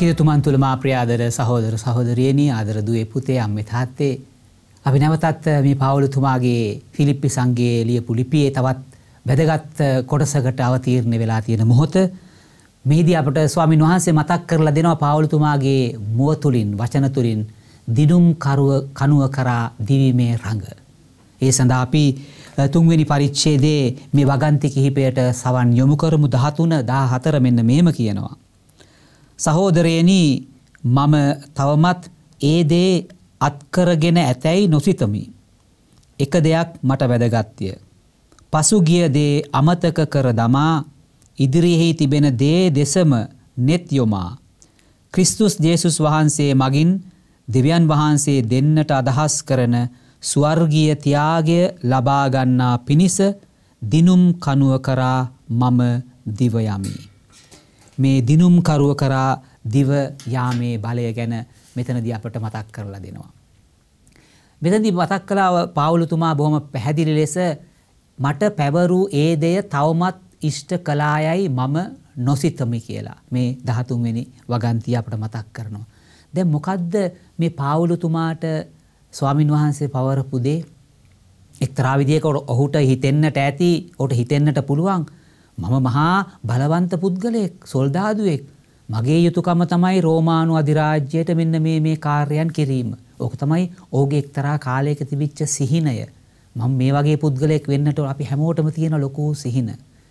කිරතුමන් තුළ මාප්‍රියාදර සහෝදර සහෝදරයනී ආදර දුවේ පුතේ අම්මෙ තාත්තේ අපි නැවතත් මේ පවුලතුමාගේ ෆිලිප්පි සංගේ ලියපු ලිපියේ තවත් වැදගත් කොටසකට අවතීරණය වෙලා තියෙන මොහොත මේදී අපට ස්වාමින් වහන්සේ මතක් කරලා දෙනවා පාවුලතුමාගේ මුව තුලින් වචන තුලින් දිනුම් කරුව කනුව කරා දිවීමේ රඟ. ඒ සඳහා අපි තුන්වෙනි පරිච්ඡේදයේ මේ වගන්ති කිහිපයට සවන් යොමු කරමු 13 14 මෙන්න මේම කියනවා. සහෝදරයනි මම තවමත් ඒ දේ අත්කරගෙන ඇතැයි නොසිතමි. එක දෙයක් මට වැදගත්ය. පසුගිය දේ අමතක කර දමා ඉදිරියෙහි තිබෙන දේ දෙසම නෙත් යොමා. ක්‍රිස්තුස් ජේසුස් වහන්සේ මගින් දෙවියන් වහන්සේ දෙන්නට අදහස් කරන ස්වර්ගීය ත්‍යාගය ලබා ගන්නා පිණිස දිනුම් කනුව කරා මම දිව යමි. මේ දිනුම්කරුව කරා දිව යාමේ බලය ගැන මෙතනදී අපට මතක් කරලා දෙනවා. මෙතනදී මතක් කළා පාවුලතුමා බොහොම පැහැදිලි ලෙස මට පැවරූ ඒ දෙය තවමත් ඉෂ්ට කලායයි මම නොසිතමි කියලා මේ 13 වෙනි වගන්තිය අපට මතක් කරනවා. දැන් මොකද්ද මේ පාවුලතුමාට ස්වාමින් වහන්සේ පවරපු දේ? එක්තරා විදියක ඔහුට හිතෙන්නට ඇති, ඔහුට හිතෙන්නට පුළුවන් මම මහා බලවන්ත පුද්ගලයෙක් සොල්දාදුවෙක් මගේ යුතුකම තමයි රෝමානු අධිරාජ්‍යයට මෙන්න මේ මේ කාර්යයන් කිරීම. ඕක තමයි ඕගේ එක්තරා කාලයක තිබිච්ච සිහිනය. මම මේ වගේ පුද්ගලයෙක් වෙන්නට අපි හැමෝටම තියෙන ලොකු සිහින.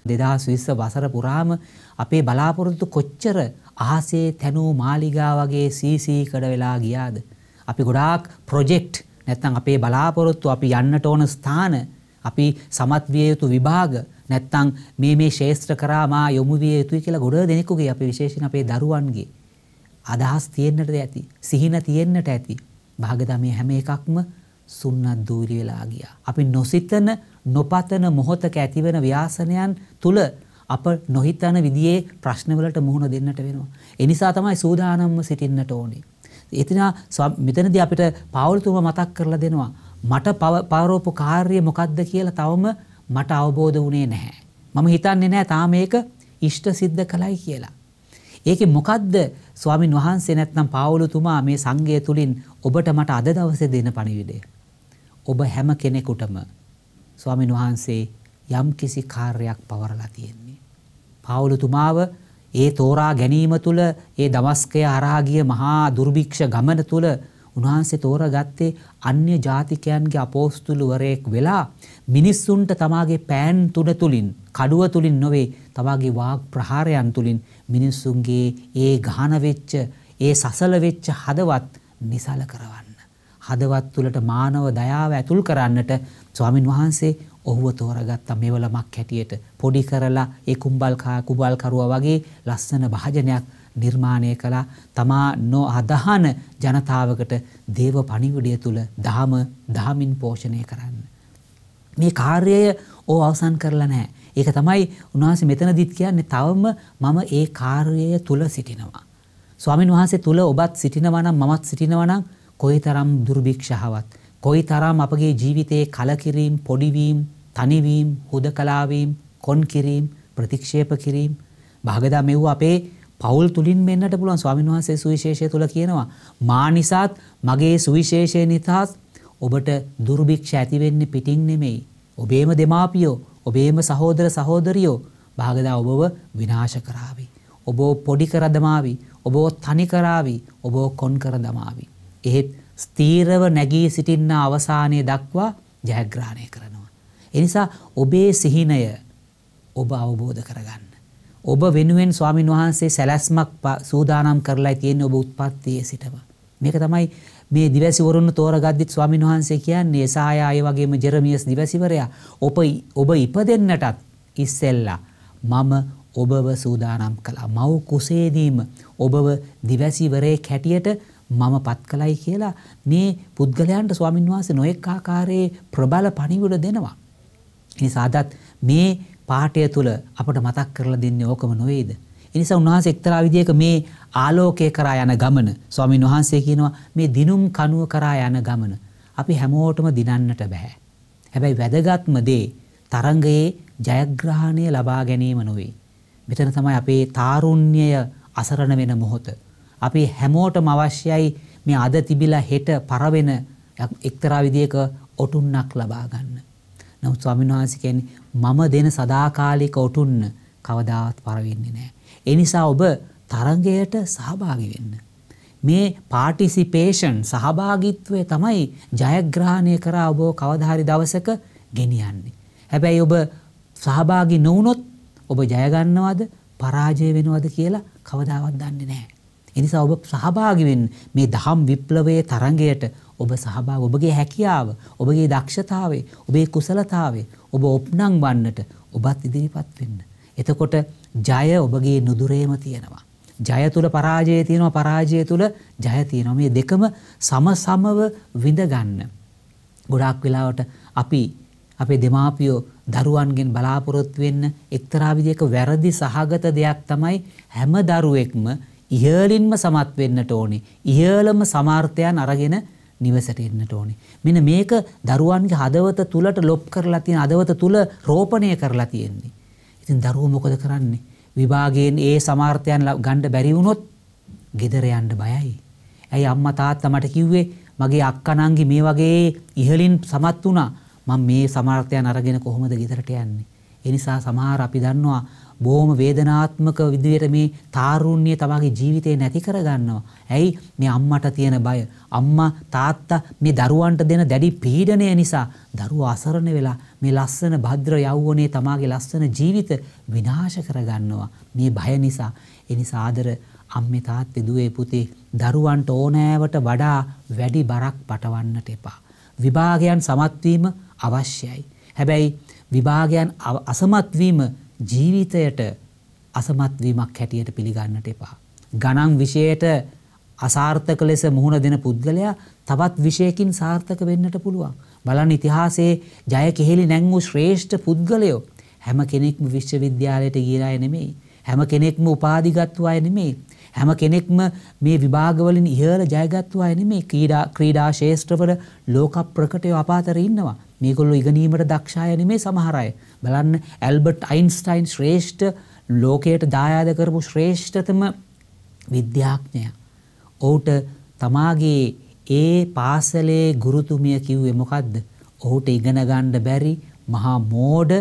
දෙදහස් විස්ස වසර පුරාම අපේ බලාපොරොත්තු කොච්චර ආසේ තැනූ මාලිගා වගේ සීසීකඩ වෙලා ගියාද. අපි ගොඩාක් ප්‍රොජෙක්ට් නැත්තං අපේ බලාපොරොත්තු අපි යන්නට ඕන ස්ථාන අපි සමත්විය යුතු විභාග නැත්තම් මේ මේ ශේෂ්ත්‍ර කරා මා යොමු විය යුතුයි කියලා ගොඩ දෙනෙකුගේ අපි විශේෂයෙන් අපේ දරුවන්ගේ අදහස් තියෙන්නට ඇති සිහින තියෙන්නට ඇති භාගදා මේ හැම එකක්ම සුන්නත් දූරි වෙලා ගියා. අපි නොසිතන නොපතන මොහොතක ඇතිවන ව්‍යාසනයන් තුල අප නොහිතන විදියේ ප්‍රශ්නවලට මුහුණ දෙන්නට වෙනවා. එනිසා තමයි සූදානම්ම සිටින්නට ඕනේ. එතින මෙතනදී අපිට පාවුල්තුම මතක් කරලා දෙනවා. මට පවරෝපු කාර්යය මොකක්ද කියලා තවම මට අවබෝධ වුණේ නැහැ. මම හිතන්නේ නැහැ තාම මේක ඉෂ්ට සිද්ධ කළයි කියලා. ඒකේ මොකද්ද ස්වාමින් වහන්සේ නැත්නම් පාවුලතුමා මේ සංගය තුලින් ඔබට මට අද දවසේ දෙන පණිවිඩය. ඔබ හැම කෙනෙකුටම ස්වාමින් වහන්සේ යම් කිසි කාර්යයක් පවරලා තියෙන්නේ. පාවුලතුමාව ඒ තෝරා ගැනීම තුල ඒ දමස්කය හරහා ගිය මහා දුර්භික්ෂ ගමන තුල උන්වහන්සේ තෝරගත්තේ අන්‍ය ජාතිකයන්ගේ අපෝස්තුලවරයෙක් වෙලා මිනිස්සුන්ට තමාගේ පෑන් තුන තුලින් කඩුව තුලින් නොවේ තමාගේ වාග් ප්‍රහාරයන් තුලින් මිනිස්සුන්ගේ ඒ ගහන වෙච්ච ඒ සසල වෙච්ච හදවත් නිසල කරවන්න හදවත් තුලට මානව දයාව ඇතුල් කරන්නට ස්වාමින් වහන්සේ ඔහුව තෝරගත්තා මෙවලමක් හැටියට පොඩි කරලා ඒ කුඹල් කා කුඹල් කරුවා වගේ ලස්සන භාජනයක් නිර්මාණය කළා තමා නොඅදහන ජනතාවකට දේව පණිවිඩය තුල දහම දහමින් පෝෂණය කරන්න. මේ කාර්යය ඕ අවසන් කරලා නැහැ. ඒක තමයි උන්වහන්සේ මෙතනදිත් කියන්නේ තවම මම ඒ කාර්යය තුල සිටිනවා. ස්වාමීන් වහන්සේ තුල ඔබත් සිටිනවා නම් මමත් සිටිනවා නම් කොයිතරම් දුර්භික්ෂහවත් කොයිතරම් අපගේ ජීවිතයේ කලකිරීම, පොඩිවීම, තනිවීම, හුදකලාවීම, කොන් කිරීම, ප්‍රතික්ෂේප කිරීම භාගදා මෙව්ව අපේ පවුල් තුලින් මෙන්නට පුළුවන් ස්වාමීන් වහන්සේ සුවිශේෂය තුල කියනවා මා නිසාත් මගේ සුවිශේෂය නිසාත් ඔබට දුර්භික්ෂ ඇති වෙන්නේ පිටින් නෙමෙයි ඔබේම දෙමාපියෝ ඔබේම සහෝදර සහෝදරියෝ භාගදා ඔබව විනාශ කරાવી ඔබව පොඩි කර දමාවි ඔබව තනි කරાવી ඔබව කොන් කර දමාවි එහෙත් ස්ථීරව නැගී සිටින්න අවසානයේ දක්වා ජයග්‍රහණය කරනවා එනිසා ඔබේ සිහිනය ඔබ අවබෝධ කරගන්න ඔබ වෙනුවෙන් ස්වාමින් වහන්සේ සැලැස්මක් සූදානම් කරලා තියෙන ඔබ උත්පත්තියේ සිටම. මේක තමයි මේ දිවැසිවරුන් තෝරගද්දිත් ස්වාමින් වහන්සේ කියන්නේ එසායා අය වගේම ජෙරමියස් දිවැසිවරයා ඔබ ඔබ ඉපදෙන්නටත් ඉස්සෙල්ලා මම ඔබව සූදානම් කළා. මව් කුසේදීම ඔබව දිවැසිවරේ කැටියට මම පත් කළයි කියලා මේ පුද්ගලයන්ට ස්වාමින් වහන්සේ නොඑක ආකාරයේ ප්‍රබල පණිවිඩ දෙනවා. එනිසාදත් මේ පාඨය තුල අපට මතක් කරලා දෙන්නේ ඕකම නොවේද? එනිසා උන්වහන්සේ එක්තරා විදියක මේ ආලෝකය කරා යන ගමන ස්වාමීන් වහන්සේ කියනවා මේ දිනුම් කණුව කරා යන ගමන අපි හැමෝටම දිනන්නට බෑ. හැබැයි වැදගත්ම දේ තරංගයේ ජයග්‍රහණය ලබා ගැනීම නොවේ. මෙතන තමයි අපේ තාරුණ්‍යය අසරණ වෙන මොහොත. අපි හැමෝටම අවශ්‍යයි මේ අද තිබිලා හෙට පරවෙන එක්තරා විදියක ඔටුන්නක් ලබා ගන්න. නමුත් ස්වාමීන් වහන්සේ කියන්නේ මම දෙන සදාකාලික ඔටුන්න කවදාවත් පර වෙන්නේ නැහැ. ඒ නිසා ඔබ තරඟයට සහභාගී වෙන්න. මේ පාටිසිපේෂන් සහභාගීත්වය තමයි ජයග්‍රහණය කරා ඔබ කවදා හරි දවසක ගෙනියන්නේ. හැබැයි ඔබ සහභාගී නොවුනොත් ඔබ ජය ගන්නවද පරාජය වෙනවද කියලා කවදාවත් දන්නේ නැහැ. එනිසා ඔබ සහභාගි වෙන්න මේ දහම් විප්ලවයේ තරඟයට ඔබ සහභාග ඔබගේ හැකියාව ඔබගේ දක්ෂතාවේ ඔබේ කුසලතාවේ ඔබ ඔප්නං වන්නට ඔබත් ඉදිරිපත් වෙන්න. එතකොට ජය ඔබගේ නුදුරේම තියෙනවා. ජය තුල පරාජය තියෙනවා පරාජය තුල ජය තියෙනවා. මේ දෙකම සමසමව විඳ ගන්න. ගොඩාක් වෙලාවට අපි අපේ දෙමාපියෝ දරුවන්ගෙන් බලාපොරොත්තු වෙන්න එක්තරා විදිහක වැරදි සහගත දෙයක් තමයි හැම දරුවෙක්ම ඉහළින්ම සමත් වෙන්නට ඕනේ. ඉහළම සමාර්ථයන් අරගෙන නිවසට එන්නට ඕනේ. මෙන්න මේක දරුවන්ගේ හදවත තුලට ලොප් කරලා තියෙන හදවත තුල රෝපණය කරලා තියෙන්නේ. ඉතින් දරුවෝ මොකද කරන්නේ? විභාගයෙන් ඒ සමාර්ථයන් ගන්න බැරි වුණොත් ගෙදර යන්න බයයි. ඇයි අම්මා තාත්තා මට කිව්වේ මගේ අක්කා නංගි මේ වගේ ඉහළින් සමත් වුණා. මම මේ සමාර්ථයන් අරගෙන කොහොමද ගෙදරට යන්නේ? ඒ නිසා සමහර අපි දන්නවා බොහොම වේදනාත්මක විදියට මේ තාරුණ්‍ය තමගේ ජීවිතේ නැති කරගන්නවා. ඇයි මේ අම්මට තියෙන බය? අම්මා තාත්තා මේ දරුවන්ට දෙන දැඩි පීඩනය නිසා දරුවා අසරණ වෙලා මේ ලස්සන භද්‍ර යෞවනයේ තමාගේ ලස්සන ජීවිත විනාශ කරගන්නවා. මේ බය නිසා. ඒ නිසා ආදර අම්මේ තාත්තේ දුවේ පුතේ දරුවන්ට ඕනෑවට වඩා වැඩි බරක් පටවන්නට එපා. විභාගයන් සමත් අවශ්‍යයි. හැබැයි විභාගයන් අසමත් වීම ජීවිතයට අසමත් වීමක් හැටියට පිළිගන්නට එපා. ගණන් විෂයට අසාර්ථක ලෙස මුහුණ දෙන පුද්ගලයා තවත් විෂයකින් සාර්ථක වෙන්නට පුළුවන්. බලන්න ඉතිහාසයේ ජය කෙහෙලි නැංගු ශ්‍රේෂ්ඨ පුද්ගලයෝ හැම කෙනෙක්ම විශ්වවිද්‍යාලයට ගියලා නෙමෙයි. හැම කෙනෙක්ම උපාධිගත් අය නෙමෙයි. හැම කෙනෙක්ම මේ විභාගවලින් ඉහළ ජයගත් අය නෙමෙයි. ක්‍රීඩා ක්‍රීඩා ශාස්ත්‍රවල ලෝක ප්‍රකටය අපාතර ඉන්නවා. මේගොල්ලෝ ඉගෙනීමට දක්ෂ අය නෙමේ සමහර අය. බලන්න ඇල්බර්ට් අයින්ස්ටයින් ශ්‍රේෂ්ඨ ලෝකයට දායාද කරපු ශ්‍රේෂ්ඨතම විද්‍යාඥයා. ඔහුට තමාගේ ඒ පාසලේ ගුරුතුමිය කිව්වේ මොකද්ද? ඔහුට ඉගෙන ගන්න බැරි මහා මෝඩ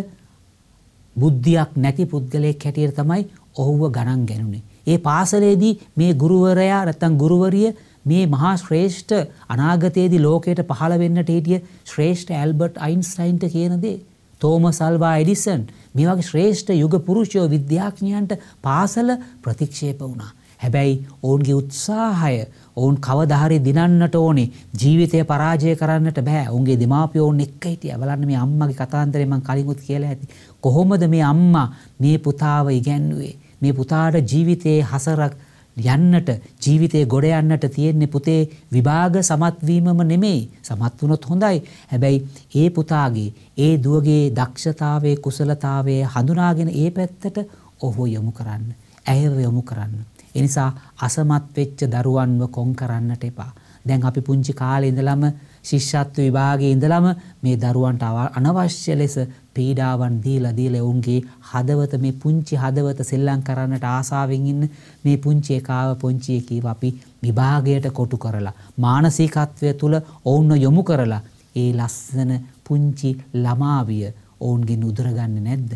බුද්ධියක් නැති පුද්ගලයෙක් හැටියට තමයි ඔහුව ගණන් ගන්නේ. ඒ පාසලේදී මේ ගුරුවරයා නැත්තම් ගුරුවරිය මේ මහා ශ්‍රේෂ්ඨ අනාගතයේදී ලෝකයට පහළ වෙන්නට හිටිය ශ්‍රේෂ්ඨ ඇල්බර්ට් අයින්ස්ටයින්ට කියන දේ තෝමස් අල්වා එඩිසන් මේ වගේ ශ්‍රේෂ්ඨ යුග පුරුෂයෝ විද්‍යාඥයන්ට පාසල ප්‍රතික්ෂේප වුණා. හැබැයි ඔවුන්ගේ උත්සාහය ඔවුන් කවදාහරි දිනන්නට ඕනේ ජීවිතය පරාජය කරන්නට බෑ. ඔවුන්ගේ දෙමාපියෝ ඔවුන් එක්ක හිටියා. බලන්න මේ අම්මගේ කතාන්තරේ මම කලින්ුත් කියලා ඇති. කොහොමද මේ අම්මා මේ පුතාව ඉගැන්වුවේ? මේ පුතාට ජීවිතයේ හසරක් යන්නට ජීවිතය ගොඩ යන්නට තියෙන්නේ පුතේ විභාග සමත්වීමම නෙමෙයි සමත් වුණොත් හොඳයි හැබැයි ඒ පුතාගේ ඒ දුවගේ දක්ෂතාවයේ කුසලතාවයේ හඳුනාගෙන ඒ පැත්තට ඔහු යොමු කරන්න ඇයව යොමු කරන්න ඒ නිසා අසමත් වෙච්ච දරුවන්ව කොන් කරන්නට එපා. දැන් අපි පුංචි කාලේ ඉඳලම ශිෂ්‍යත්ව විභාගයේ ඉඳලම මේ දරුවන්ට අනවශ්‍ය ලෙස පීඩාවන් දීලා දීලා ඔවුන්ගේ හදවත මේ පුංචි හදවත සෙල්ලම් කරන්නට ආසාවෙන් ඉන්න මේ පුංචි එකාව පුංචි එකීව අපි විභාගයට කොටු කරලා මානසිකත්වය තුල ඔවුන්ව යොමු කරලා ඒ ලස්සන පුංචි ළමාවිය ඔවුන්ගෙන් උදුරගන්නේ නැද්ද?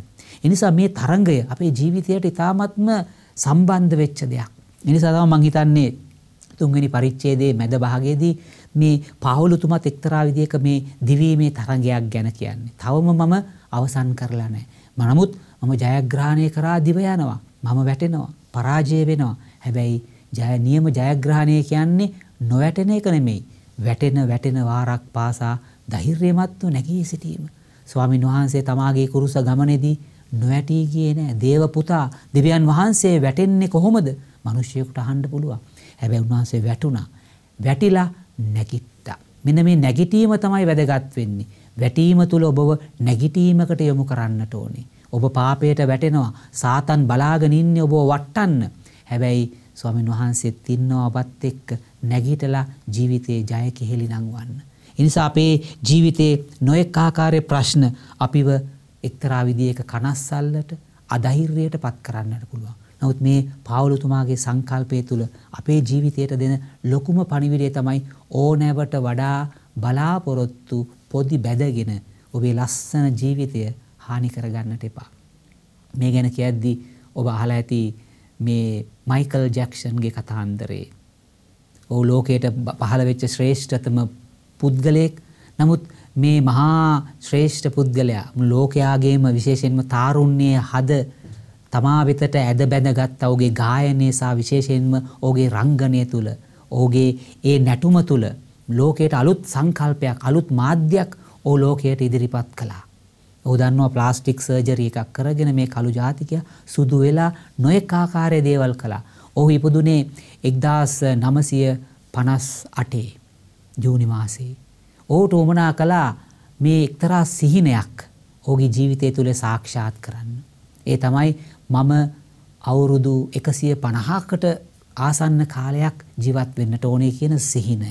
එනිසා මේ තරංගය අපේ ජීවිතයට ඉතාමත්ම සම්බන්ධ වෙච්ච දෙයක්. ඒ නිසා තමයි මම හිතන්නේ තුන්වෙනි පරිච්ඡේදයේ මැද භාගයේදී මේ පාවුලතුමත් එක්තරා විදියක මේ දිවීමේ තරංගයක් ගැන කියන්නේ. තවම මම අවසන් කරලා නැහැ. නමුත් මම ජයග්‍රහණය කරා දිව යනවා. මම වැටෙනවා. පරාජය වෙනවා. හැබැයි ජය නියම ජයග්‍රහණය කියන්නේ නොවැටෙන එක නෙමෙයි. වැටෙන වැටෙන වාරක් පාසා ධෛර්යමත්ව නැගී සිටීම. ස්වාමින් වහන්සේ තමාගේ කුරුස ගමනේදී නොවැටී ගියේ නෑ. දේව පුතා දෙවියන් වහන්සේ වැටෙන්නේ කොහොමද? මිනිසියෙකුට අහන්න පුළුවන්. හැබැයි උන්වහන්සේ වැටුණා. වැටිලා නැගිට්ටා. මෙන්න මේ නැගිටීම තමයි වැදගත් වෙන්නේ. වැටීම තුල ඔබව නැගිටීමකට යොමු කරන්නට ඕනේ. ඔබ පාපයට වැටෙනවා. සාතන් බලාගෙන ඉන්නේ ඔබව වටන්න. හැබැයි ස්වාමීන් වහන්සේත් ඉන්නවා ඔබත් එක්ක නැගිටලා ජීවිතේ ජය කෙහෙලි නංවන්න. එනිසා අපේ ජීවිතේ නොයෙක් ආකාරයේ ප්‍රශ්න අපිව එක්තරා විදියක කනස්සල්ලට අධෛර්යයට පත් කරන්නට පුළුවන්. නමුත් මේ පාවලතුමාගේ සංකල්පය තුළ අපේ ජීවිතයට දෙන ලොකුම පණිවිඩය තමයි ඕනෑවට වඩා බලාපොරොත්තු පොදි බැදගෙන ඔබේ ලස්සන ජීවිතය හානි කරගන්නට එපා. මේ ගැන කියද්දි ඔබ අහලා ඇති මේ මයිකල් ජැක්ෂන්ගේ කතාන්දරේ. ඔහු ලෝකයට පහළ වෙච්ච ශ්‍රේෂ්ඨතම පුද්ගලයෙක්. නමුත් මේ මහා ශ්‍රේෂ්ඨ පුද්ගලයා ලෝකයාගේම විශේෂයෙන්ම තාරුණ්‍යයේ හද තමා වෙතට ඇද බැඳගත් ඔහුගේ ගායනය සහ විශේෂයෙන්ම ඔහුගේ රංගනය තුල ඔහුගේ ඒ නැටුම තුල ලෝකයට අලුත් සංකල්පයක් අලුත් මාධ්‍යයක් ඕ ලෝකයට ඉදිරිපත් කළා. ඔහු දන්නවා ප්ලාස්ටික් සර්ජරි එකක් කරගෙන මේ කළු ජාතිකයා සුදු වෙලා නොයෙක් ආකාරයේ දේවල් කළා. ඔහු ඉපදුනේ 1958 ජූනි මාසයේ. ඔහුට උමනා කළා මේ එක්තරා සිහිනයක් ඔහුගේ ජීවිතය තුල සාක්ෂාත් කරන්න. ඒ තමයි මම අවුරුදු 150කට ආසන්න කාලයක් ජීවත් වෙන්නට ඕනේ කියන සිහිනය.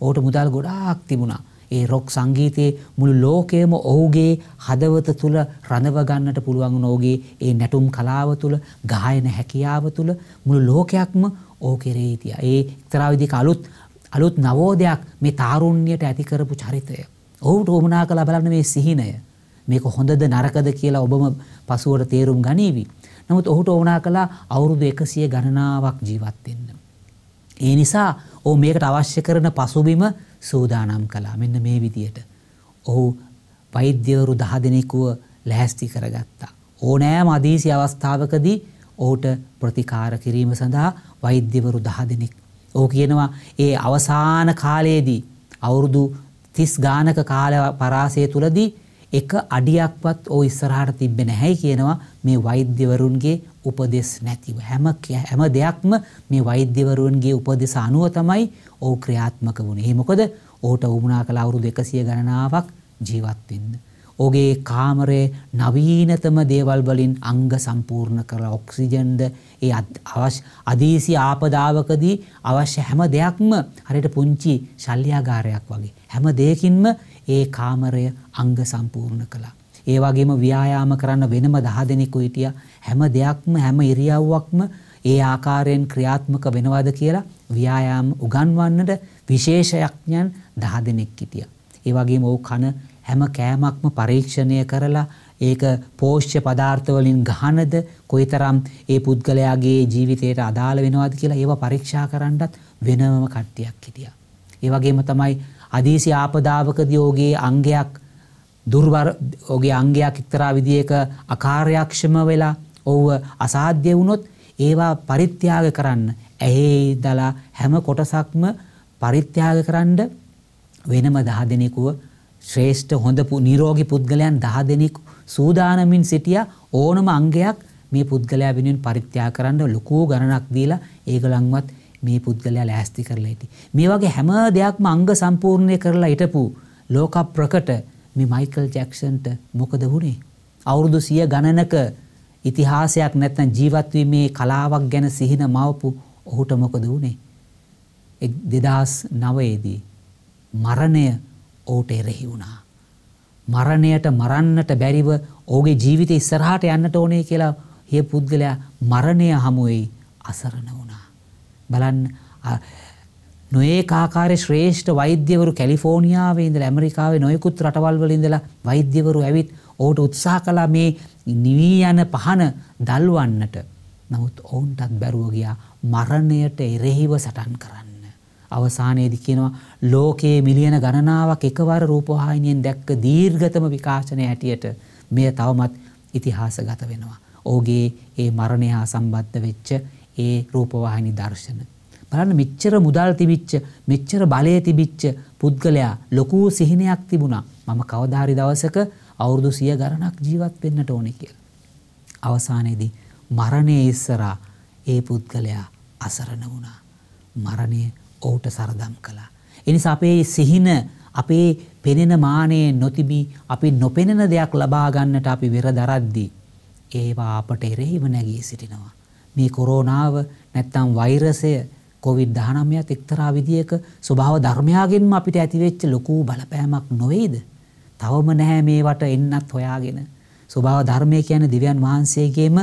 ඔහුට මුදල් ගොඩාක් තිබුණා. ඒ රොක් සංගීතයේ මුළු ලෝකයම ඔහුගේ හදවත තුල රඳව ගන්නට පුළුවන් නෝගේ ඒ නැටුම් කලාව තුල ගායන හැකියාව තුල මුළු ලෝකයක්ම ඔහු කෙරෙහි හිටියා. ඒ එක්තරා විදිහක අලුත් අලුත් නවෝදයක් මේ තාරුණ්‍යයට ඇති කරපු චරිතය. ඔහුට වමනා කළ බලන්න මේ සිහිනය. මේක හොඳද නරකද කියලා ඔබම පසුවට තේරුම් ගනීවි. නමුත් ඔහුට ඕනා කළා අවුරුදු 100 ගණනාවක් ජීවත් වෙන්න. ඒ නිසා ඔහු මේකට අවශ්‍ය කරන පසුබිම සූදානම් කළා. මෙන්න මේ විදියට. ඔහු වෛද්‍යවරු 10 දෙනෙකුව ලැහැස්ති කරගත්තා. ඕනෑම අදීසි අවස්ථාවකදී ඔහුට ප්‍රතිකාර කිරීම සඳහා වෛද්‍යවරු 10 දෙනෙක් ඔහු කියනවා ඒ අවසාන කාලයේදී අවුරුදු 30 ගානක කාල පරාසය තුලදී එක අඩියක්වත් ඕ ඉස්සරහට තිබ්බේ නැහැයි කියනවා මේ වෛද්‍යවරුන්ගේ උපදෙස් නැතිව හැම හැම දෙයක්ම මේ වෛද්‍යවරුන්ගේ උපදෙස් අනුව තමයි ඔහු ක්‍රියාත්මක වුණේ. ඒ මොකද ඔහුට වුණා කළ අවුරුදු 100 ගණනාවක් ජීවත් වෙන්න. ඔගේ කාමරයේ නවීනතම දේවල් වලින් අංග සම්පූර්ණ කරලා ඔක්සිජන්ද ඒ අවශ්‍ය අදීසි ආපදාවකදී අවශ්‍ය හැම දෙයක්ම හරියට පුංචි ශල්‍යාගාරයක් වගේ හැම දෙයකින්ම ඒ කාමරය අංග සම්පූර්ණ කළා. ඒ වගේම ව්‍යායාම කරන්න වෙනම 10 දෙනෙකු හිටියා. හැම දෙයක්ම හැම ඉරියව්වක්ම ඒ ආකාරයෙන් ක්‍රියාත්මක වෙනවද කියලා ව්‍යායාම උගන්වන්නට විශේෂඥයන් 10 දෙනෙක් හිටියා. ඒ වගේම ඔව් කන හැම කෑමක්ම පරීක්ෂණය කරලා ඒක පෝෂ්‍ය පදාර්ථ වලින් ගහනද කොයිතරම් ඒ පුද්ගලයාගේ ජීවිතයට අදාළ වෙනවද කියලා ඒව පරීක්ෂා කරන්නත් වෙනම කට්ටියක් හිටියා. ඒ වගේම තමයි අදීසි ආපදාවකදී ඔහුගේ අංගයක් දුර්වල ඔහුගේ අංගයක් එක්තරා විදියක අකාර්යක්ෂම වෙලා ඔහුව අසාධ්‍ය වුණොත් ඒවා පරිත්‍යාග කරන්න ඇහි ඉඳලා හැම කොටසක්ම පරිත්‍යාග කරන්න වෙනම දහ දෙනෙකුව ශ්‍රේෂ්ඨ හොඳ නිරෝගී පුද්ගලයන් දහ දෙනෙක් සූදානමින් සිටිය ඕනම අංගයක් මේ පුද්ගලයා වෙනුවෙන් පරිත්‍යා කරන්න ලොකූ ගණනක් දීලා ඒගොල්ලන්වත් මේ පුද්ගලයා ලෑස්ති කරලා ඉති. මේ වගේ හැම දෙයක්ම අංග සම්පූර්ණය කරලා හිටපු ලෝක ප්‍රකට මේ මයිකල් ජැක්සන්ට මොකද වුනේ? අවුරුදු 100 ගණනක ඉතිහාසයක් නැත්නම් ජීවත් වීමේ කලාවක් ගැන සිහින මවපු ඔහුට මොකද වුනේ? 2009 දී මරණය ඔහුට එරෙහි වුණා. මරණයට මරන්නට බැරිව ඔහුගේ ජීවිතය ඉස්සරහට යන්නට ඕනේ කියලා ඒ පුද්ගලයා මරණය හමුවේ අසරණ වුණා. බලන්න නොඒක ආකාරයේ ශ්‍රේෂ්ඨ වෛද්‍යවරු කැලිෆෝනියාවේ ඉඳලා ඇමරිකාවේ නොයෙකුත් රටවල් වල ඉඳලා වෛද්‍යවරු ඇවිත් ඔහුට උත්සාහ කළා මේ නිවී යන පහන දල්වන්නට. නමුත් ඔවුන්ටත් බැරුව ගියා මරණයට එරෙහිව සටන් කරන්න. අවසානයේදී කියනවා ලෝකයේ මිලියන ගණනාවක් එකවර රූපවාහිනියෙන් දැක්ක දීර්ඝතම විකාශනයේ හැටියට මෙය තවමත් ඉතිහාසගත වෙනවා. ඔහුගේ ඒ මරණය හා සම්බන්ධ වෙච්ච ඒ රූපවාහිනී දර්ශන. බලන්න මෙච්චර මුදල් තිබිච්ච මෙච්චර බලය තිබිච්ච පුද්ගලයා ලොකු සිහිනයක් තිබුණා. මම කවදාහරි දවසක අවුරුදු 100 ගණනක් ජීවත් වෙන්නට ඕනේ කියලා. අවසානයේදී මරණයේ ඉස්සරහා ඒ පුද්ගලයා අසරණ වුණා. මරණය ඔහුට සරදම් කළා. එනිසා අපේ සිහින අපේ පෙනෙන මානයේ නොතිබී අපි නොපෙනෙන දෙයක් ලබා ගන්නට අපි වෙර දරද්දී ඒවා අපට එරෙහිව නැගී සිටිනවා. මේ කොරෝනාව නැත්තම් වෛරසය කොවිඩ් 19ත් එක්තරා විදියක ස්වභාව ධර්මයාගෙන්ම අපිට ඇතිවෙච්ච ලොකු බලපෑමක් නොවේද? තවම නැහැ මේවට එන්නත් හොයාගෙන ස්වභාව ධර්මය කියන්නේ දිව්‍යන් වහන්සේගේම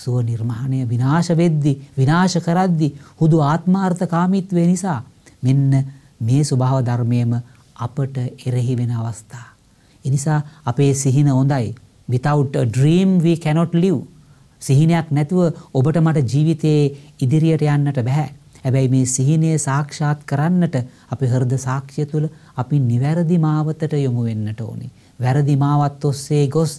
සුව නිර්මාණය විනාශ වෙද්දි විනාශ කරද්දි හුදු ආත්මාර්ථ කාමීත්වය නිසා මෙන්න මේ ස්වභාව ධර්මයම අපට එරෙහි වෙන අවස්ථා. එනිසා අපේ සිහින හොඳයි. without a dream we cannot live. සිහිනයක් නැතුව ඔබට මට ජීවිතයේ ඉදිරියට යන්නට බෑ. හැබැයි මේ සිහිනය සාක්ෂාත් කරන්නට අපි හෘද සාක්ෂ්‍ය තුළ අපි නිවැරදි මාවතට යොමු වෙන්නට ඕනේ. වැරදි මාවත් ඔස්සේ ගොස්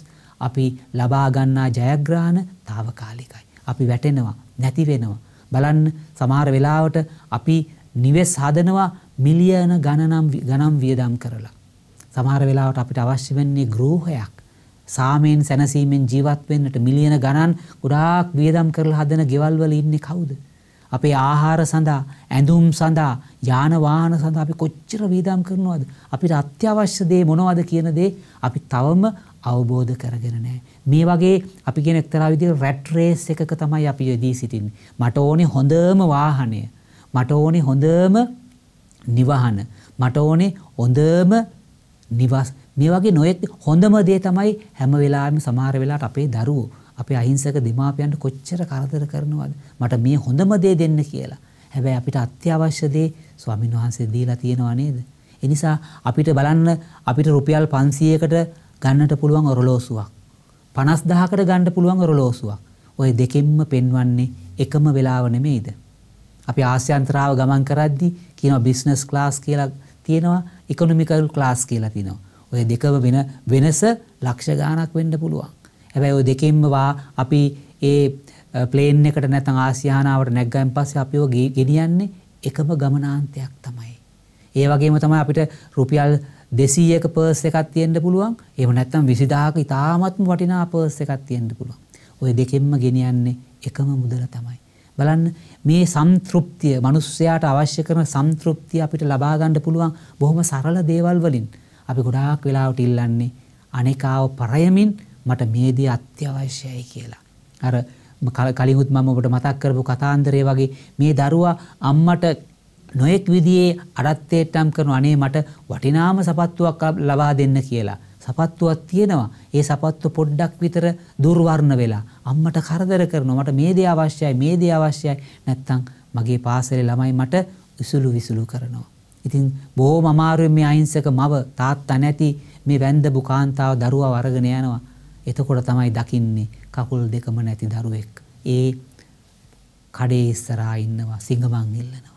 අපි ලබා ගන්නා ජයග්‍රහණ తాවකාලිකයි. අපි වැටෙනවා, නැති වෙනවා. බලන්න සමහර වෙලාවට අපි නිවෙස් හදනවා මිලියන ගණනම් ගණන් වියදම් කරලා. සමහර වෙලාවට අපිට අවශ්‍ය වෙන්නේ ගෘහයක්. සාමයෙන් සැනසීමෙන් ජීවත් වෙන්නට මිලියන ගණන් ගොඩාක් වියදම් කරලා හදන ගෙවල් වල ඉන්නේ කවුද? අපේ ආහාර සඳහා, ඇඳුම් සඳහා, යාන වාහන සඳහා අපි කොච්චර වියදම් කරනවද? අපිට අත්‍යවශ්‍ය දේ මොනවද කියන දේ අපි තවම අවබෝධ කරගෙන නැහැ. මේ වගේ අපි කියන එක්තරා විදිහේ රැට් රේස් එකක තමයි අපි යෙදී සිටින්නේ. මට ඕනේ හොඳම වාහනය. මට ඕනේ හොඳම නිවහන. මට ඕනේ හොඳම නිවස්. මේ වගේ නොයෙක් හොඳම දේ තමයි හැම වෙලාවෙම සමහර වෙලාවට අපේ දරුවෝ අපේ අහිංසක දෙමාපියන්ට කොච්චර කරදර කරනවද? මට මේ හොඳම දේ දෙන්න කියලා. හැබැයි අපිට අත්‍යවශ්‍ය දේ ස්වාමින්වහන්සේ දීලා තියෙනව නේද? එනිසා අපිට බලන්න අපිට රුපියල් 500කට ගන්නට පුළුවන් ඔරලෝසුවක්. 50000කට ගන්න පුළුවන් ඔරලෝසුවක්. ওই දෙකෙන්ම පෙන්වන්නේ එකම වෙලාව නෙමෙයිද? අපි ආසියාන්තරාව ගමන් කරද්දී කියනවා බිස්නස් ක්ලාස් කියලා තියෙනවා ඉකොනොමිකල් ක්ලාස් කියලා තියෙනවා. ඔය දෙකම වෙන වෙනස ලක්ෂ ගාණක් වෙන්න පුළුවන්. හැබැයි ඔය දෙකෙන්ම වා අපි ඒ ප්ලේන් එකට නැත්නම් ආසියානාවට නැග්ගයන් පස්සේ අපිව ගෙනියන්නේ එකම ගමනාන්තයක් තමයි. ඒ වගේම තමයි අපිට රුපියල් දෙසීයක පර්ස් එකක් තියෙන්ට පුළුවන් එම නැත්තම් විසිදාක ඉතාමත්ම වටිනා පර්ස් එකක් තියෙන්ට පුළුවන් ඔය දෙකෙන්ම ගෙනියන්නේ එකම මුදල තමයි. බලන්න මේ සම්තෘප්තිය මනුස්සයාට අවශ්‍ය කරන සම්තෘප්තිය අපිට ලබාගණ්ඩ පුළුවන් බොහොම සරල දේවල් වලින් අපි ගොඩාක් වෙලාවට ඉල්ලන්නේ අනෙකාව පරයමින් මට මේදී අත්‍යවශ්‍යයි කියලා. අර කලින්ුත් මම ඔබට මතක් කරපු කතාන්දරය වගේ මේ දරුවා අම්මට නොයෙක් විදිහේ අඩත්තේට්ටම් කරන අනේ මට වටිනාම සපත්තුවක් ලබා දෙන්න කියලා. සපත්තුවක් තියෙනවා. ඒ සපත්තු පොඩ්ඩක් විතර දුර්වර්ණ වෙලා අම්මට කරදර කරනවා. මට මේ දේ අවශ්‍යයි, මේ දේ අවශ්‍යයි. නැත්තම් මගේ පාසලේ ළමයි මට විසුළු විසුළු කරනවා. ඉතින් බොහොම අමාරුවෙන් මේ අහිංසක මව තාත්තා නැති මේ වැන්දබු කාන්තාව දරුවා වරගෙන යනවා. එතකොට තමයි දකින්නේ කකුල් දෙකම නැති දරුවෙක්. ඒ කඩේ ඉස්සරහා ඉන්නවා සිඟමන් ඉල්ලනවා.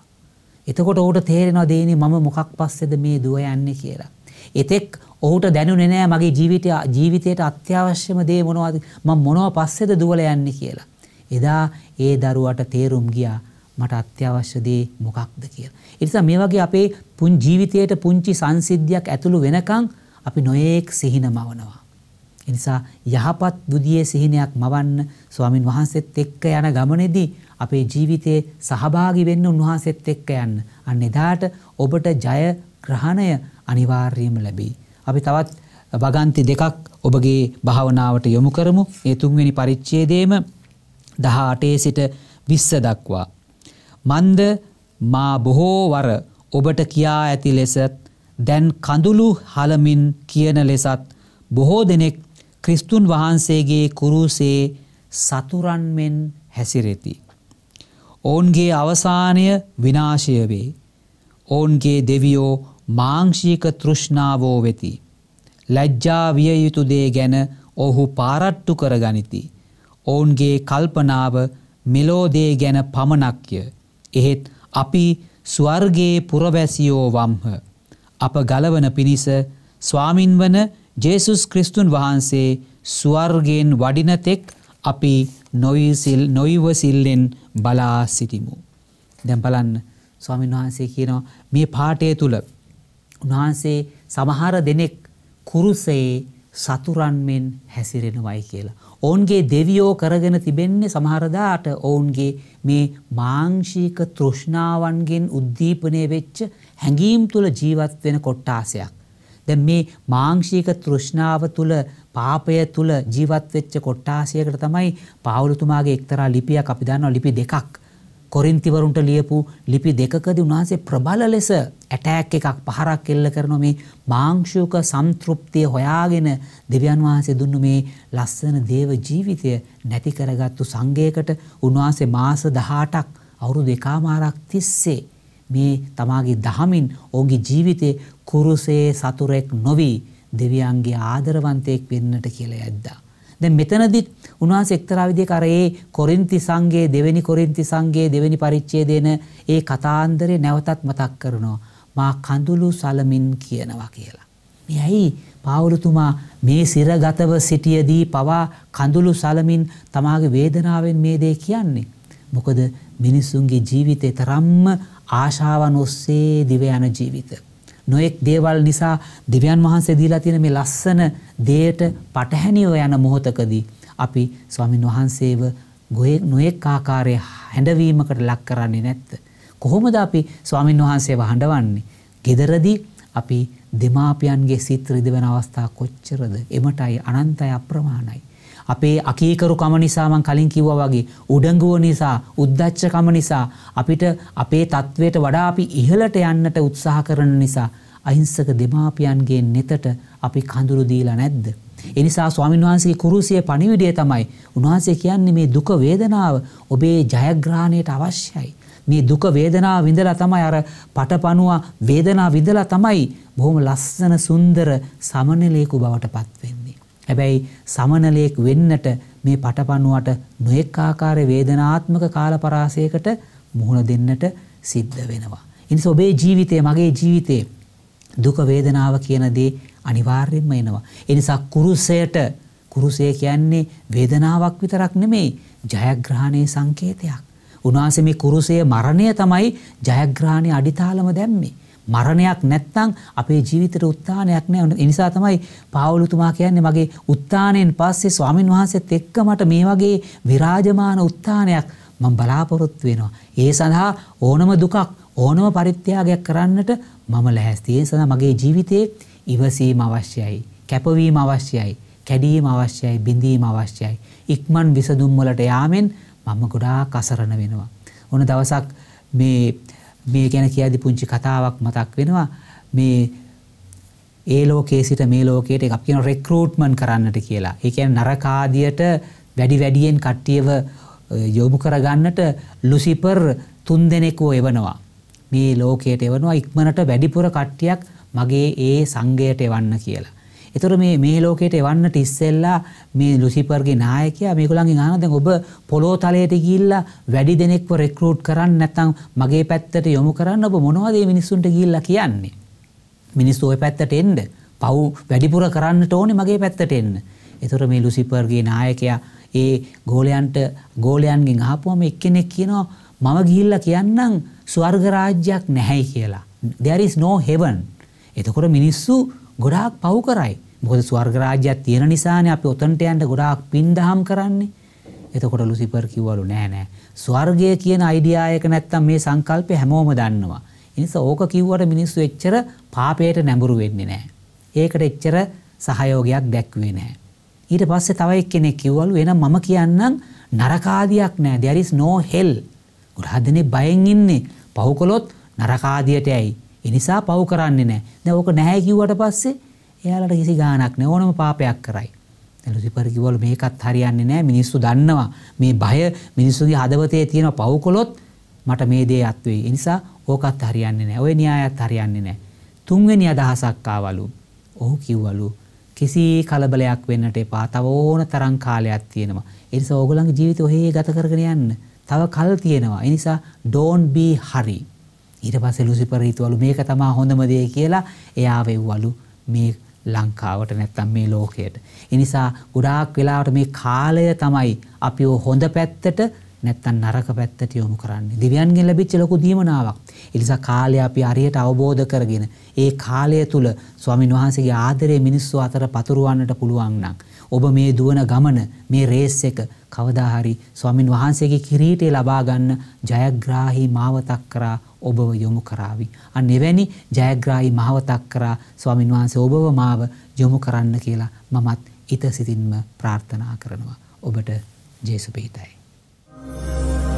එතකොට ඔහුට තේරෙනවා දේනි මම මොකක් පස්සේද මේ දුව යන්නේ කියලා. එතෙක් ඔහුට දැනුනේ නෑ මගේ ජීවිතය ජීවිතයට අත්‍යවශ්‍යම දේ මොනවද මම මොනව පස්සේද දුවල යන්නේ කියලා. එදා ඒ දරුවට තේරුම් ගියා මට අත්‍යවශ්‍ය දේ මොකක්ද කියලා. ඒ නිසා මේ වගේ අපේ පුං ජීවිතයට පුංචි සංසිද්ධියක් ඇතුළු වෙනකන් අපි නොයේක් සිහින මවනවා. ඒ නිසා යහපත් දුදියේ සිහිනයක් මවන්න ස්වාමින් වහන්සේත් එක්ක යන ගමනේදී අපේ ජීවිතයේ සහභාගි වෙන්න උන්වහන්සේත් එක්ක යන්න. අන්න එදාට ඔබට ජය ග්‍රහණය අනිවාර්යයෙන්ම ලැබේ. අපි තවත් වගන්ති දෙකක් ඔබගේ භාවනාවට යොමු කරමු. ඒ තුන්වෙනි පරිච්ඡේදයේම 18 සිට 20 දක්වා. මන්ද මා බොහෝ වර ඔබට කියා ඇති ලෙසත් දැන් කඳුළු හලමින් කියන ලෙසත් බොහෝ දෙනෙක් ක්‍රිස්තුන් වහන්සේගේ කුරුසේ සතුරන් මෙන් හැසිරෙති. ඔවුන්ගේ අවසානය විනාශය වේ. ඔවුන්ගේ දෙවියෝ මාංශීක තෘෂ්ණාවෝ වෙති. ලැජ්ජා විය යුතු දේ ගැන ඔහු පාරට්ටු කරගනිති. ඔවුන්ගේ කල්පනාව මෙලෝදේ ගැන පමණක්ය. එහෙත් අපි ස්වර්ගේ පුරවැසියෝ වම්හ. අප ගලවන පිණිස ස්වාමින් වන ජේසුස් ක්‍රිස්තුන් වහන්සේ ස්වර්ගෙන් වඩිනතෙක් අපි නොයිසිල් නොයිවසිල්ලෙන් බලා සිටිමු. දැම් බලන්න ස්වාමීන් වහන්සේ කියනවා මේ පාටය තුළ උන්වහන්සේ සමහර දෙනෙක් කුරුසේ සතුරන් මෙන් හැසිරෙනවයි කියලා. ඔවුන්ගේ දෙවියෝ කරගෙන තිබෙන්නේ සමහරදාට ඔවුන්ගේ මේ මාංශික තෘෂ්ණාවන්ගෙන් උද්දීපනය වෙච්ච හැඟීම් තුළ ජීවත් වෙන කොට්ටාසයක්. දැන් මේ මාංශික තෘෂ්ණාව තුල පාපය තුල ජීවත් වෙච්ච කොට්ටාසියකට තමයි පාවුලතුමාගේ එක්තරා ලිපියක් අපි දන්නවා ලිපි දෙකක්. කොරින්තිවරුන්ට ලියපු ලිපි දෙකකදී උන්වහන්සේ ප්‍රබල ලෙස ඇටෑක් එකක් පහරක් එල්ල කරන මේ මාංශුක සන්තෘප්තිය හොයාගෙන දෙවියන් වහන්සේ දුන්නු මේ ලස්සන දේව ජීවිතය නැති කරගත්තු සංඝයකට උන්වහන්සේ මාස 18ක් අවුරුදු එකමාරක් තිස්සේ මේ තමාගේ දහමින් ඔහුගේ ජීවිතේ කුරුසේ සතුරෙක් නොවි දෙවියන්ගේ ආදරවන්තයෙක් වෙන්නට කියලා ඇද්දා. දැන් මෙතනදිත් උන්වහන්සේ එක්තරා විදිහක අර ඒ කොරින්ති සංඝයේ දෙවෙනි කොරින්ති සංඝයේ දෙවෙනි පරිච්ඡේදයේන ඒ කතාන්දරේ නැවතත් මතක් කරනවා. මා කඳුළු සලමින් කියනවා කියලා. මේ ඇයි පාවුලතුමා මේ සිරගතව සිටියදී පවා කඳුළු සලමින් තමාගේ වේදනාවෙන් මේ දේ කියන්නේ. මොකද මිනිසුන්ගේ ජීවිතේ තරම්ම ආශාවන් ඔස්සේ දිව යන ජීවිත. නොයෙක් දේවල් නිසා දෙවියන් වහන්සේ දීලා තියෙන මේ ලස්සන දේට පටහැනිව යන මොහොතකදී අපි ස්වාමින් වහන්සේව ගොයෙක් නොයෙක් ආකාරයේ හැඬවීමකට ලක් කරන්නේ නැත්ද? කොහොමද අපි ස්වාමින් වහන්සේව හඬවන්නේ? gederදී අපි දෙමාපියන්ගේ සිත් රිදවන අවස්ථා කොච්චරද? එමටයි අනන්තයි අප්‍රමාණයි. අපේ අකීකරුකම නිසා මං කලින් කිව්වා වගේ උඩඟුව නිසා උද්දච්චකම නිසා අපිට අපේ තත්වයට වඩා අපි ඉහළට යන්නට උත්සාහ කරන නිසා අහිංසක දෙමාපියන්ගේ නෙතට අපි කඳුරු දීලා නැද්ද? එනිසා ස්වාමීන් වහන්සේ කුරුසිය පණිවිඩය තමයි උන්වහන්සේ කියන්නේ මේ දුක වේදනාව ඔබේ ජයග්‍රහණයට අවශ්‍යයි. මේ දුක වේදනාව විඳලා තමයි අර පටපණුව වේදනාව විඳලා තමයි බොහොම ලස්සන සුන්දර සමනලේකු බවට පත් හැබැයි සමනලයක් වෙන්නට මේ පටපණුවට නොඑක් ආකාර වේදනාත්මක කාලපරාසයකට මුහුණ දෙන්නට සිද්ධ වෙනවා. ඉනිස ඔබේ ජීවිතය මගේ ජීවිතේ දුක වේදනාව කියන දේ අනිවාර්යෙන්ම එනවා. එනිසා කුරුසයට කුරුසය කියන්නේ වේදනාවක් විතරක් නෙමෙයි ජයග්‍රහණයේ සංකේතයක්. උනාසේ මේ කුරුසයේ මරණය තමයි ජයග්‍රහණයේ අඩිතාලම දැම්මේ. මරණයක් නැත්නම් අපේ ජීවිතේට උත්ථානයක් නැහැ. ඒ නිසා තමයි පාවුලුතුමා කියන්නේ මගේ උත්ථානයෙන් පස්සේ ස්වාමින් වහන්සේත් එක්ක මට මේ වගේ විරාජමාන උත්ථානයක් මම බලාපොරොත්තු වෙනවා. ඒ සඳහා ඕනම දුකක් ඕනම පරිත්‍යාගයක් කරන්නට මම ලැහැස්ති. ඒ සඳහා මගේ ජීවිතයේ ඉවසීම අවශ්‍යයි. කැපවීම අවශ්‍යයි. කැඩීම අවශ්‍යයි. බිඳීම අවශ්‍යයි. ඉක්මන් විසඳුම් වලට යාමෙන් මම ගොඩාක් අසරණ වෙනවා. ඕන දවසක් මේ මේ ගැන කියදි පුංචි කතාවක් මතක් වෙනවා මේ ඒ ලෝකේ සිට මේ ලෝකයට එක කියන රෙක්රූට්මන් කරන්නට කියලා ඒකැන් නරකාදියට වැඩි වැඩියෙන් කට්ටියව යොමු කරගන්නට ලුසිපර් තුන් දෙනෙකෝ එවනවා මේ ලෝකයට එවනවා ඉක්මනට වැඩිපුර කට්ටියක් මගේ ඒ සංගයට එවන්න කියලා එතකොට මේ මේ ලෝකයට එවන්නට ඉස්සෙල්ලා මේ ලුසිෆර්ගේ නායකයා මේගොල්ලන්ගෙන් අහනවා දැන් ඔබ පොළොව තලයට ගිහිල්ලා වැඩි දෙනෙක්ව රෙක්‍රූට් කරන්න නැත්නම් මගේ පැත්තට යොමු කරන්න ඔබ මොනවද මේ මිනිස්සුන්ට ගිහිල්ලා කියන්නේ? මිනිස්සු ওই පැත්තට එන්න. පව් වැඩිපුර කරන්නට ඕනේ මගේ පැත්තට එන්න. එතකොට මේ ලුසිෆර්ගේ නායකයා ඒ ගෝලයන්ට ගෝලයන්ගෙන් අහපුවම එක්කෙනෙක් කියනවා මම ගිහිල්ලා කියන්නම් ස්වර්ග රාජ්‍යයක් නැහැයි කියලා. There is no heaven. එතකොට මිනිස්සු ගොඩාක් පව් කරයි. මොකද ස්වර්ග රාජ්‍යයක් තියෙන නිසානේ අපි උතන්ට යන්න ගොඩාක් පින් දහම් කරන්නේ. එතකොට ලුසිෆර් කිව්වලු නෑ නෑ. ස්වර්ගය කියන අයිඩියා එක නැත්තම් මේ සංකල්පය හැමෝම දන්නවා. ඒ නිසා ඕක කිව්වට මිනිස්සු එච්චර පාපයට නැඹුරු වෙන්නේ නෑ. ඒකට එච්චර සහයෝගයක් දැක්ුවේ නෑ. ඊට පස්සේ තව එක්කෙනෙක් කිව්වලු එහෙනම් මම කියන්නම් නරකාදියක් නෑ. there is no hell. ගොඩාක් දෙනෙක් බයෙන් ඉන්නේ. පහු කළොත් නරකාදියට ඇයි? ඒ නිසා පව් කරන්නේ නැහැ. දැන් ඕක නැහැ කිව්වට පස්සේ එයාලට කිසි ගාණක් නැහැ. ඕනම පාපයක් කරයි. දැන් ලුසිෆර් කිව්වලු මේකත් හරියන්නේ නැහැ. මිනිස්සු දන්නවා. මේ බය මිනිස්සුගේ හදවතේ තියෙන පව් කළොත් මට මේ දේ අත් වෙයි. ඒ නිසා ඕකත් හරියන්නේ නැහැ. ওই න්‍යායත් හරියන්නේ නැහැ. තුන්වෙනි අදහසක් ආවලු. ඔහු කිව්වලු කිසි කලබලයක් වෙන්නට එපා. තව ඕන තරම් කාලයක් තියෙනවා. ඒ නිසා ඕගොල්ලන්ගේ ජීවිතය ඔහේ ගත කරගෙන යන්න. තව කල් තියෙනවා. ඒ නිසා don't be hurry. ඊට පස්සේ ලුසිෆර් හිතුවලු මේක තමයි හොඳම දේ කියලා එයා වෙව්වලු මේ ලංකාවට නැත්තම් මේ ලෝකයට. ඒ නිසා ගොඩාක් වෙලාවට මේ කාලය තමයි අපිව හොඳ පැත්තට නැත්තම් නරක පැත්තට යොමු කරන්නේ. දිව්‍යන්ගෙන් ලැබිච්ච ලොකු දීමනාවක්. ඒ නිසා කාලය අපි හරියට අවබෝධ කරගෙන ඒ කාලය තුල ස්වාමින් වහන්සේගේ ආදරය මිනිස්සු අතර පතුරවන්නට පුළුවන් නම් ඔබ මේ දුවන ගමන මේ රේස් එක කවදා හරි ස්වාමින් වහන්සේගේ කිරීටේ ලබා ගන්න ජයග්‍රාහී මාවතක් කරා ඔබව යොමු කරાવી. අන්න එවැනි ජයග්‍රාහී මාවතක් කරා ස්වාමින් වහන්සේ ඔබව මාව යොමු කරන්න කියලා මමත් ඊත සිතින්ම ප්‍රාර්ථනා කරනවා. ඔබට ජේසු පිහිටයි. Thank you.